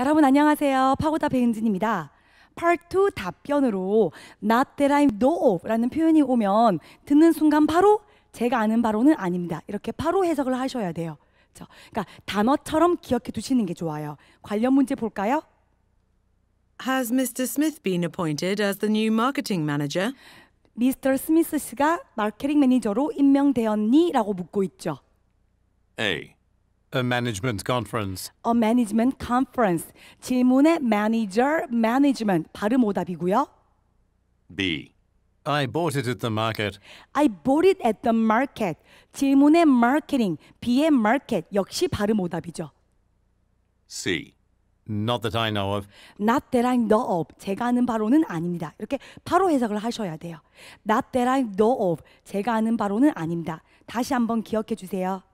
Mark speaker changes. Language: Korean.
Speaker 1: 여러분 안녕하세요. 파고다 배은진입니다. Part 2 답변으로 Not that I know 라는 표현이 오면 듣는 순간 바로 제가 아는 바로는 아닙니다. 이렇게 바로 해석을 하셔야 돼요. 그렇죠? 그러니까 단어처럼 기억해 두시는 게 좋아요. 관련 문제 볼까요? Has Mr. Smith been appointed as the new marketing manager? 미스터 스미스 씨가 마케팅 매니저로 임명되었니? 라고 묻고 있죠.
Speaker 2: A. A management conference.
Speaker 1: A management conference. 질문의 manager, management 발음 오답이고요.
Speaker 3: B. I bought it at the market.
Speaker 1: I bought it at the market. 질문의 marketing, B의 market 역시 발음 오답이죠.
Speaker 3: C. Not that I know of.
Speaker 1: Not that I know of. 제가 아는 바로는 아닙니다. 이렇게 바로 해석을 하셔야 돼요. Not that I know of. 제가 아는 바로는 아닙니다. 다시 한번 기억해 주세요.